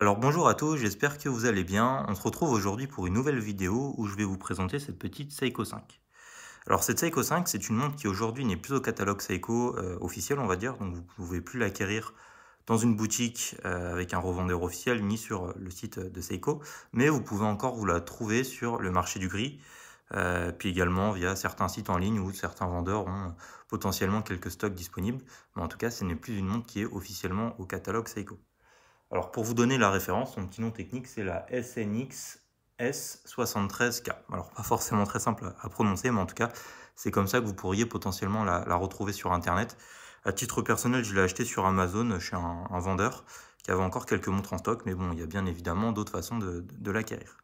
Alors bonjour à tous, j'espère que vous allez bien. On se retrouve aujourd'hui pour une nouvelle vidéo où je vais vous présenter cette petite Seiko 5. Alors cette Seiko 5, c'est une montre qui aujourd'hui n'est plus au catalogue Seiko euh, officiel, on va dire, donc vous ne pouvez plus l'acquérir dans une boutique euh, avec un revendeur officiel ni sur euh, le site de Seiko, mais vous pouvez encore vous la trouver sur le marché du gris, puis également via certains sites en ligne où certains vendeurs ont potentiellement quelques stocks disponibles, mais en tout cas ce n'est plus une montre qui est officiellement au catalogue Seiko. Alors pour vous donner la référence, son petit nom technique c'est la SNX S73K. Alors pas forcément très simple à prononcer, mais en tout cas c'est comme ça que vous pourriez potentiellement la, retrouver sur internet. À titre personnel, je l'ai acheté sur Amazon chez un, vendeur qui avait encore quelques montres en stock, mais bon, il y a bien évidemment d'autres façons de, l'acquérir.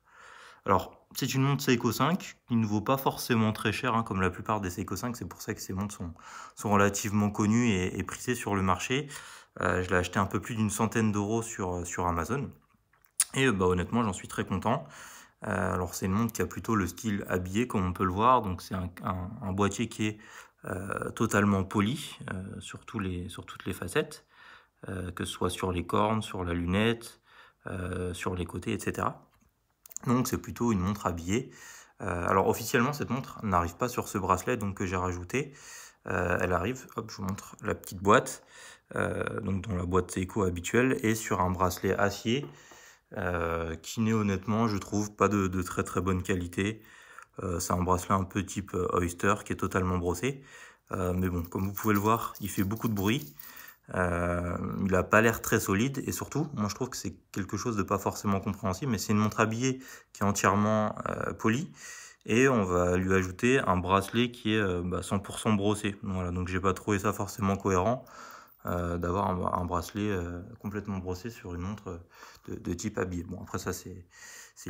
Alors, c'est une montre Seiko 5 qui ne vaut pas forcément très cher, hein, comme la plupart des Seiko 5, c'est pour ça que ces montres sont, sont relativement connues et, et prisées sur le marché. Euh, je l'ai acheté un peu plus d'une centaine d'euros sur, euh, Amazon. Et bah, honnêtement, j'en suis très content. Euh, alors, c'est une montre qui a plutôt le style habillé, comme on peut le voir. Donc, c'est un, boîtier qui est totalement poli sur, sur toutes les facettes, que ce soit sur les cornes, sur la lunette, sur les côtés, etc. Donc, c'est plutôt une montre habillée. alors, officiellement, cette montre n'arrive pas sur ce bracelet donc, que j'ai rajouté. Euh, elle arrive, hop, je vous montre la petite boîte, euh, donc dans la boîte éco habituelle, et sur un bracelet acier euh, qui n'est honnêtement, je trouve, pas de, de très très bonne qualité. Euh, c'est un bracelet un peu type Oyster qui est totalement brossé. mais bon, comme vous pouvez le voir, il fait beaucoup de bruit. il n'a pas l'air très solide et surtout, moi je trouve que c'est quelque chose de pas forcément compréhensible, mais c'est une montre habillée qui est entièrement polie et on va lui ajouter un bracelet qui est 100% euh, bah, brossé. Voilà, donc j'ai pas trouvé ça forcément cohérent euh, d'avoir un, bracelet euh, complètement brossé sur une montre de, type habillé. Bon après ça c'est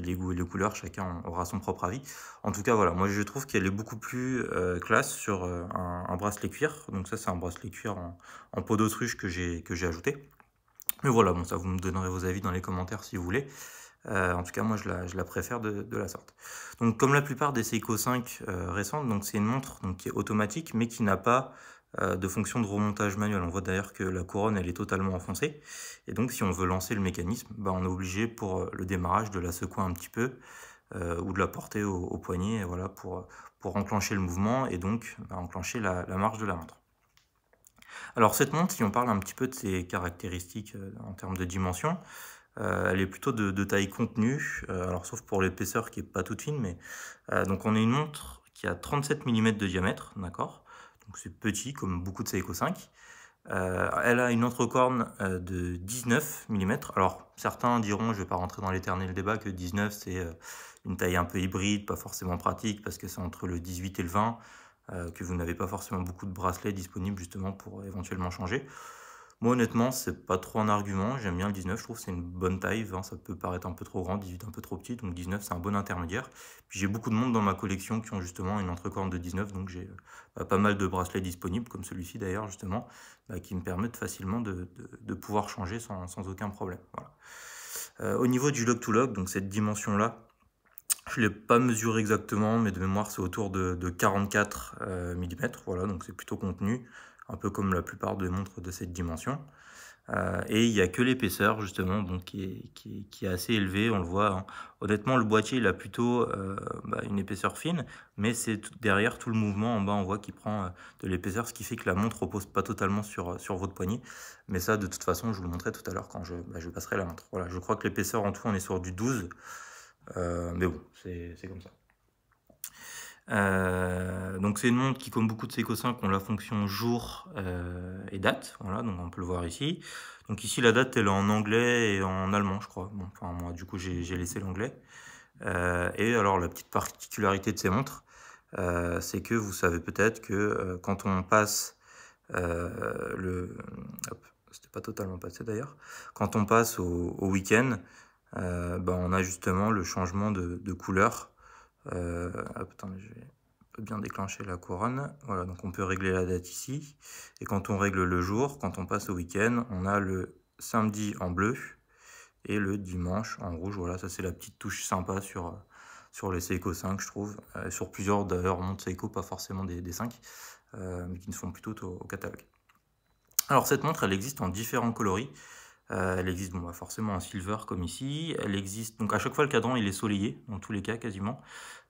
les goûts et les couleurs, chacun aura son propre avis. En tout cas voilà, moi je trouve qu'elle est beaucoup plus classe sur un, bracelet cuir. Donc ça c'est un bracelet cuir en, en peau d'autruche que j'ai que j'ai ajouté. Mais voilà, bon ça vous me donnerez vos avis dans les commentaires si vous voulez. Euh, en tout cas, moi, je la, préfère de, la sorte. Donc, comme la plupart des Seiko 5 euh, récentes, donc c'est une montre qui est automatique, mais qui n'a pas euh, de fonction de remontage manuel. On voit d'ailleurs que la couronne elle est totalement enfoncée et donc si on veut lancer le mécanisme, bah, on est obligé pour le démarrage de la secouer un petit peu ou de la porter au, poignet voilà, pour, pour enclencher le mouvement et donc bah, enclencher la, la, marche de la montre. Alors cette montre, si on parle un petit peu de ses caractéristiques en termes de dimensions, euh, elle est plutôt de, taille contenue, euh, alors sauf pour l'épaisseur qui est pas toute fine, mais euh, donc on a une montre qui a 37 mm de diamètre, d'accord Donc c'est petit comme beaucoup de Seiko 5. elle a une autre corne de 19 mm. Alors certains diront, je vais pas rentrer dans l'éternel débat, que 19 c'est une taille un peu hybride, pas forcément pratique parce que c'est entre le 18 et le 20 que vous n'avez pas forcément beaucoup de bracelets disponibles justement pour éventuellement changer. Moi, honnêtement, c'est pas trop un argument. J'aime bien le 19. Je trouve que c'est une bonne taille. ça peut paraître un peu trop grand, 18 un peu trop petit. Donc 19, c'est un bon intermédiaire. Puis j'ai beaucoup de monde dans ma collection qui ont justement une entrecorne de 19. Donc j'ai euh, pas mal de bracelets disponibles, comme celui-ci d'ailleurs, justement, bah, qui me permettent facilement de, pouvoir changer sans, aucun problème. Euh, au niveau du lock to lock, donc cette dimension-là, je ne l'ai pas mesuré exactement, mais de mémoire, c'est autour de, 44 euh, mm. Voilà, donc c'est plutôt contenu un peu comme la plupart des montres de cette dimension. Euh, et il n'y a que l'épaisseur justement donc qui, est, qui, est, assez élevée, on le voit. Hein. Honnêtement, le boîtier il a plutôt euh, bah, une épaisseur fine, mais c'est derrière tout le mouvement en bas, on voit qu'il prend euh, de l'épaisseur, ce qui fait que la montre repose pas totalement sur, sur votre poignet. Mais ça, de toute façon, je vous le montrerai tout à l'heure quand je, bah, je, passerai la montre. Voilà, je crois que l'épaisseur en tout, on est sur du 12, mais bon, c'est comme ça. Euh, donc c'est une montre qui, comme beaucoup de Seiko 5, ont la fonction jour euh, et date. Voilà, donc on peut le voir ici. Donc ici la date elle est en anglais et en allemand, je crois. Bon, enfin moi du coup j'ai laissé l'anglais. Euh, et alors la petite particularité de ces montres, c'est que vous savez peut-être que quand on passe le, c'était pas totalement passé d'ailleurs, quand on passe au, week-end, ben, on a justement le changement de, de couleur euh, ah, je vais bien déclencher la couronne. Voilà, donc on peut régler la date ici. Et quand on règle le jour, quand on passe au week-end, on a le samedi en bleu et le dimanche en rouge. Voilà, ça c'est la petite touche sympa sur, sur les Seiko 5, je trouve. Euh, sur plusieurs d'ailleurs montres Seiko, pas forcément des, 5, euh, mais qui ne sont plutôt au, catalogue. Alors cette montre, elle existe en différents coloris. Euh, elle existe bon, bah, forcément en silver comme ici. Elle existe donc à chaque fois le cadran il est soleillé dans tous les cas quasiment.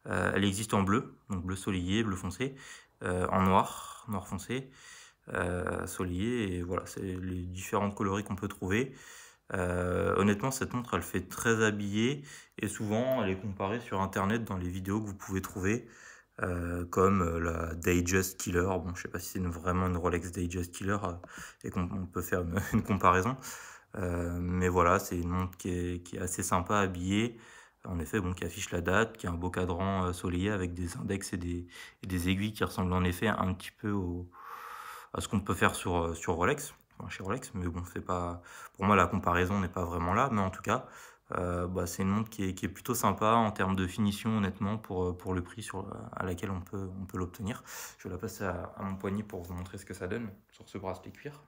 Euh, elle existe en bleu, donc bleu soleillé, bleu foncé, euh, en noir, noir foncé, soleillé et voilà c'est les différentes coloris qu'on peut trouver. honnêtement cette montre elle fait très habillée et souvent elle est comparée sur internet dans les vidéos que vous pouvez trouver. comme la Dayjust Killer. Bon, je sais pas si c'est vraiment une Rolex Dayjust Killer et qu'on peut faire une comparaison. Euh, mais voilà, c'est une montre qui est, assez sympa à habiller. En effet, bon, qui affiche la date, qui a un beau cadran euh, soleillé avec des index et des, aiguilles qui ressemblent en effet un petit peu à ce qu'on peut faire sur, euh, sur Rolex, chez Rolex, mais bon, c'est pas, pour moi, la comparaison n'est pas vraiment là, mais en tout cas, bah, c'est une montre qui est, plutôt sympa en termes de finition, honnêtement, pour, pour le prix à laquelle on peut, on peut l'obtenir. Je la passer à, à, mon poignet pour vous montrer ce que ça donne sur ce bracelet cuir.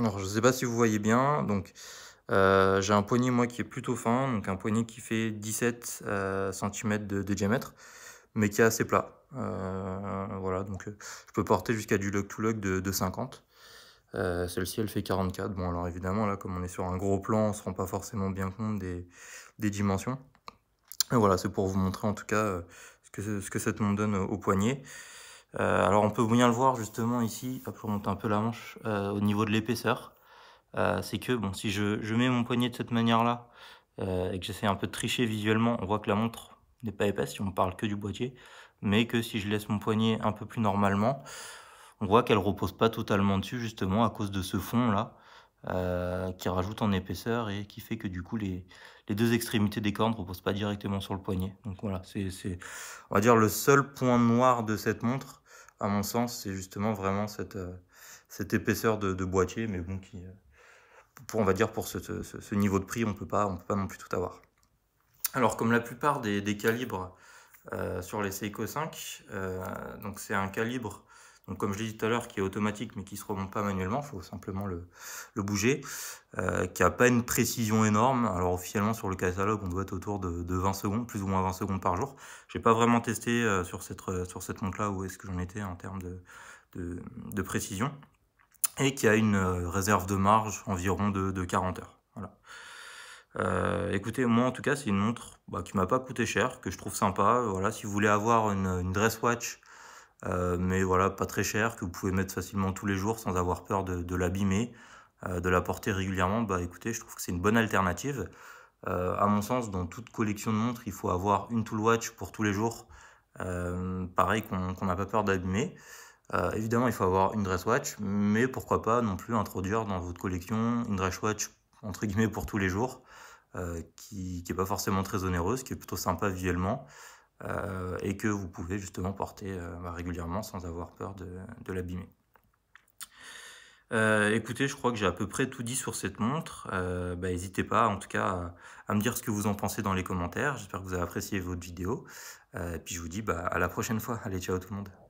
Alors, je ne sais pas si vous voyez bien. Donc, euh, j'ai un poignet, moi, qui est plutôt fin. Donc, un poignet qui fait 17 euh, cm de, diamètre, mais qui est assez plat. Euh, voilà, donc je peux porter jusqu'à du lug-to-lug de, 50. Celle-ci, elle fait 44. Bon, alors évidemment, là, comme on est sur un gros plan, on ne se rend pas forcément bien compte des, dimensions. voilà, c'est pour vous montrer en tout cas ce que, ce que cette montre donne au poignet. Euh, alors on peut bien le voir justement ici, pour monter un peu la manche, euh, au niveau de l'épaisseur. Euh, c'est que bon, si je, mets mon poignet de cette manière-là et que j'essaie un peu de tricher visuellement, on voit que la montre n'est pas épaisse, si on parle que du boîtier, mais que si je laisse mon poignet un peu plus normalement, on voit qu'elle repose pas totalement dessus justement à cause de ce fond là qui rajoute en épaisseur et qui fait que du coup les, les deux extrémités des cornes ne reposent pas directement sur le poignet donc voilà c'est on va dire le seul point noir de cette montre à mon sens, c'est justement vraiment cette, euh, cette épaisseur de, boîtier, mais bon, qui, euh, pour, on va dire, pour ce, niveau de prix, on ne peut pas non plus tout avoir. Alors, comme la plupart des, calibres euh, sur les Seiko 5, donc c'est un calibre donc comme je l'ai dit tout à l'heure, qui est automatique mais qui ne se remonte pas manuellement, il faut simplement le, bouger, euh, qui n'a pas une précision énorme. Alors officiellement sur le catalogue, on doit être autour de, 20 secondes, plus ou moins 20 secondes par jour. Je n'ai pas vraiment testé euh, sur cette, euh, sur cette montre-là où est-ce que j'en étais en termes de, de, précision, et qui a une réserve de marge environ de, 40 heures. Voilà. écoutez, moi en tout cas, c'est une montre bah, qui m'a pas coûté cher, que je trouve sympa. Voilà, si vous voulez avoir une, une dress watch euh, mais voilà, pas très cher, que vous pouvez mettre facilement tous les jours sans avoir peur de, l'abîmer, euh, de la porter régulièrement. Bah écoutez, je trouve que c'est une bonne alternative. Euh, à mon sens, dans toute collection de montres, il faut avoir une tool watch pour tous les jours. pareil qu'on n'a pas peur d'abîmer. évidemment, il faut avoir une dress watch, mais pourquoi pas non plus introduire dans votre collection une dress watch entre guillemets pour tous les jours, qui n'est pas forcément très onéreuse, qui est plutôt sympa visuellement euh, et que vous pouvez justement porter euh, bah, régulièrement sans avoir peur de, l'abîmer. Euh, écoutez, je crois que j'ai à peu près tout dit sur cette montre. Bah, n'hésitez pas en tout cas à, me dire ce que vous en pensez dans les commentaires. J'espère que vous avez apprécié votre vidéo. et puis je vous dis bah, à la prochaine fois. Allez, ciao tout le monde.